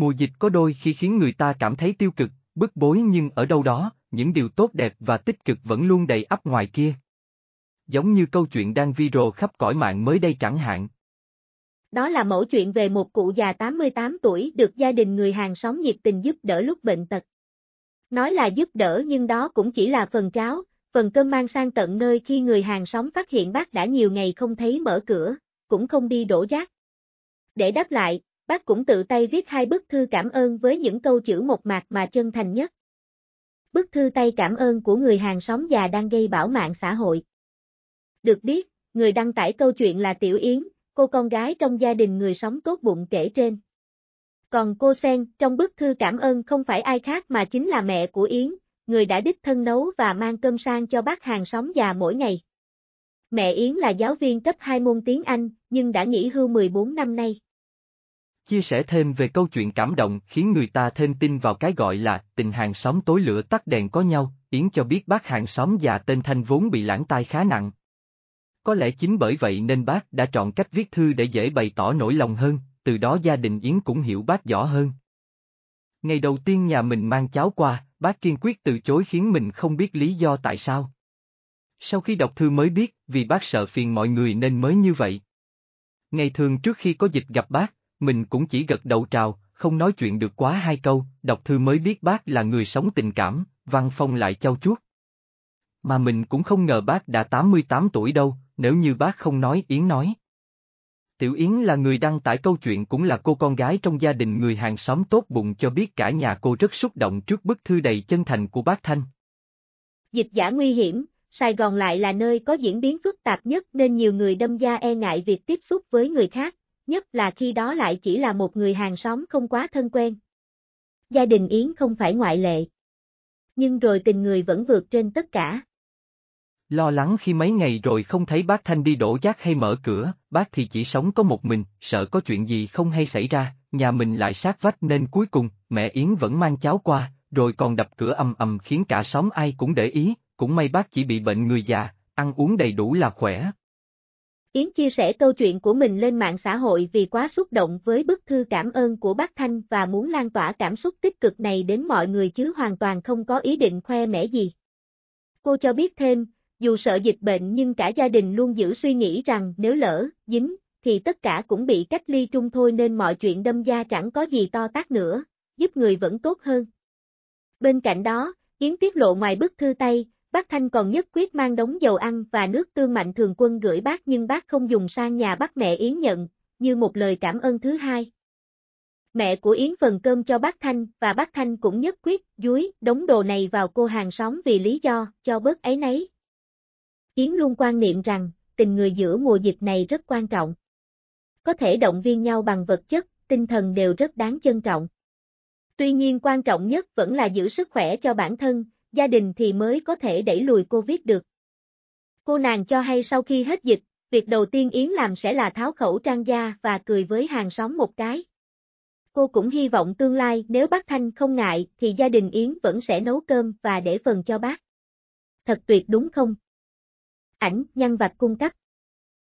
Mùa dịch có đôi khi khiến người ta cảm thấy tiêu cực, bức bối nhưng ở đâu đó, những điều tốt đẹp và tích cực vẫn luôn đầy ắp ngoài kia. Giống như câu chuyện đang viral khắp cõi mạng mới đây chẳng hạn. Đó là mẫu chuyện về một cụ già 88 tuổi được gia đình người hàng xóm nhiệt tình giúp đỡ lúc bệnh tật. Nói là giúp đỡ nhưng đó cũng chỉ là phần cháo, phần cơm mang sang tận nơi khi người hàng xóm phát hiện bác đã nhiều ngày không thấy mở cửa, cũng không đi đổ rác. Để đáp lại, bác cũng tự tay viết hai bức thư cảm ơn với những câu chữ một mạc mà chân thành nhất. Bức thư tay cảm ơn của người hàng xóm già đang gây bão mạng xã hội. Được biết, người đăng tải câu chuyện là Tiểu Yến, cô con gái trong gia đình người sống cốt bụng kể trên. Còn cô Sen, trong bức thư cảm ơn không phải ai khác mà chính là mẹ của Yến, người đã đích thân nấu và mang cơm sang cho bác hàng xóm già mỗi ngày. Mẹ Yến là giáo viên cấp 2 môn tiếng Anh, nhưng đã nghỉ hưu 14 năm nay chia sẻ thêm về câu chuyện cảm động khiến người ta thêm tin vào cái gọi là tình hàng xóm tối lửa tắt đèn có nhau, Yến cho biết bác hàng xóm già tên Thanh vốn bị lãng tai khá nặng. Có lẽ chính bởi vậy nên bác đã chọn cách viết thư để dễ bày tỏ nỗi lòng hơn, từ đó gia đình Yến cũng hiểu bác rõ hơn. Ngày đầu tiên nhà mình mang cháu qua, bác kiên quyết từ chối khiến mình không biết lý do tại sao. Sau khi đọc thư mới biết, vì bác sợ phiền mọi người nên mới như vậy. Ngày thường trước khi có dịch gặp bác, mình cũng chỉ gật đầu trào, không nói chuyện được quá hai câu, đọc thư mới biết bác là người sống tình cảm, văn phong lại trao chuốt. Mà mình cũng không ngờ bác đã 88 tuổi đâu, nếu như bác không nói Yến nói. Tiểu Yến là người đăng tải câu chuyện cũng là cô con gái trong gia đình người hàng xóm tốt bụng cho biết cả nhà cô rất xúc động trước bức thư đầy chân thành của bác Thanh. Dịch giả nguy hiểm, Sài Gòn lại là nơi có diễn biến phức tạp nhất nên nhiều người đâm gia e ngại việc tiếp xúc với người khác nhất là khi đó lại chỉ là một người hàng xóm không quá thân quen. Gia đình Yến không phải ngoại lệ. Nhưng rồi tình người vẫn vượt trên tất cả. Lo lắng khi mấy ngày rồi không thấy bác Thanh đi đổ rác hay mở cửa, bác thì chỉ sống có một mình, sợ có chuyện gì không hay xảy ra, nhà mình lại sát vách nên cuối cùng, mẹ Yến vẫn mang cháu qua, rồi còn đập cửa ầm ầm khiến cả xóm ai cũng để ý, cũng may bác chỉ bị bệnh người già, ăn uống đầy đủ là khỏe, Yến chia sẻ câu chuyện của mình lên mạng xã hội vì quá xúc động với bức thư cảm ơn của bác Thanh và muốn lan tỏa cảm xúc tích cực này đến mọi người chứ hoàn toàn không có ý định khoe mẽ gì. Cô cho biết thêm, dù sợ dịch bệnh nhưng cả gia đình luôn giữ suy nghĩ rằng nếu lỡ, dính, thì tất cả cũng bị cách ly chung thôi nên mọi chuyện đâm ra chẳng có gì to tác nữa, giúp người vẫn tốt hơn. Bên cạnh đó, Yến tiết lộ ngoài bức thư tay, Bác Thanh còn nhất quyết mang đống dầu ăn và nước tương mạnh thường quân gửi bác nhưng bác không dùng sang nhà bác mẹ Yến nhận, như một lời cảm ơn thứ hai. Mẹ của Yến phần cơm cho bác Thanh và bác Thanh cũng nhất quyết dúi đống đồ này vào cô hàng xóm vì lý do cho bớt ấy nấy. Yến luôn quan niệm rằng tình người giữa mùa dịch này rất quan trọng. Có thể động viên nhau bằng vật chất, tinh thần đều rất đáng trân trọng. Tuy nhiên quan trọng nhất vẫn là giữ sức khỏe cho bản thân, gia đình thì mới có thể đẩy lùi Covid được. Cô nàng cho hay sau khi hết dịch, việc đầu tiên Yến làm sẽ là tháo khẩu trang da và cười với hàng xóm một cái. Cô cũng hy vọng tương lai nếu bác Thanh không ngại thì gia đình Yến vẫn sẽ nấu cơm và để phần cho bác. Thật tuyệt đúng không? Ảnh, nhân vạch cung cấp.